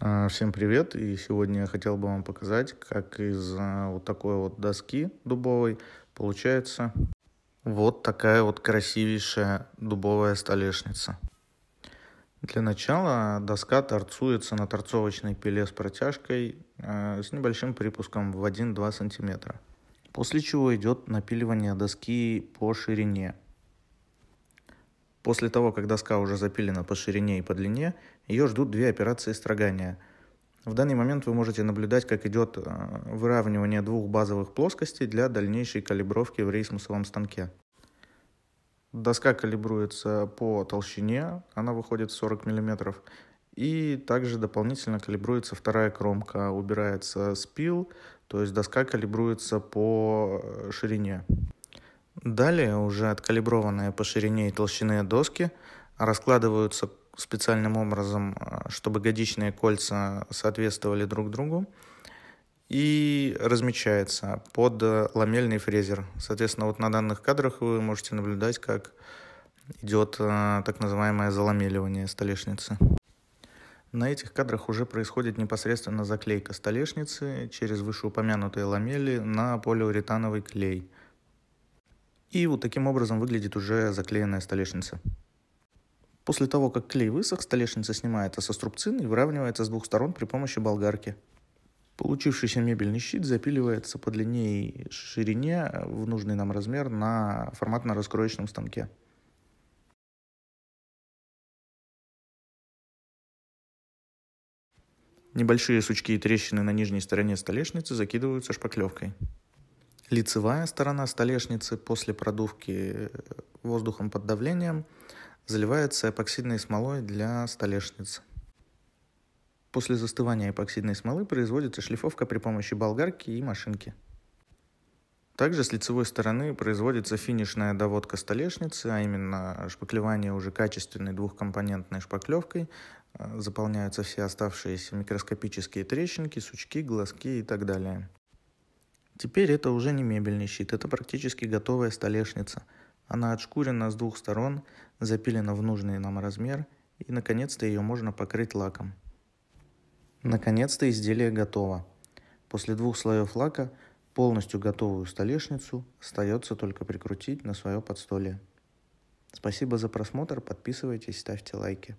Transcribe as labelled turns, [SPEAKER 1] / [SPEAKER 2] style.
[SPEAKER 1] А, всем привет! И сегодня я хотел бы вам показать, как из а, вот такой вот доски дубовой получается вот такая вот красивейшая дубовая столешница. Для начала доска торцуется на торцовочной пиле с протяжкой а, с небольшим припуском в 1-2 сантиметра. После чего идет напиливание доски по ширине. После того, как доска уже запилена по ширине и по длине, ее ждут две операции строгания. В данный момент вы можете наблюдать, как идет э, выравнивание двух базовых плоскостей для дальнейшей калибровки в рейсмусовом станке. Доска калибруется по толщине, она выходит 40 мм. И также дополнительно калибруется вторая кромка, убирается спил, то есть доска калибруется по э, ширине. Далее уже откалиброванные по ширине и толщине доски раскладываются специальным образом, э, чтобы годичные кольца соответствовали друг другу и размечается под э, ламельный фрезер. Соответственно, вот на данных кадрах вы можете наблюдать, как идет э, так называемое заламеливание столешницы. На этих кадрах уже происходит непосредственно заклейка столешницы через вышеупомянутые ламели на полиуретановый клей – и вот таким образом выглядит уже заклеенная столешница. После того, как клей высох, столешница снимается со струбцин и выравнивается с двух сторон при помощи болгарки. Получившийся мебельный щит запиливается по длине и ширине в нужный нам размер на форматно-раскроечном станке. Небольшие сучки и трещины на нижней стороне столешницы закидываются шпаклевкой. Лицевая сторона столешницы после продувки э, воздухом под давлением заливается эпоксидной смолой для столешниц. После застывания эпоксидной смолы производится шлифовка при помощи болгарки и машинки. Также с лицевой стороны производится финишная доводка столешницы, а именно шпаклевание уже качественной двухкомпонентной шпаклевкой. Э, заполняются все оставшиеся микроскопические трещинки, сучки, глазки и так далее. Теперь это уже не мебельный щит, это практически готовая столешница. Она отшкурена с двух сторон, запилена в нужный нам размер, и наконец-то ее можно покрыть лаком. Наконец-то изделие готово. После двух слоев лака полностью готовую столешницу остается только прикрутить на свое подстолье. Спасибо за просмотр, подписывайтесь, ставьте лайки.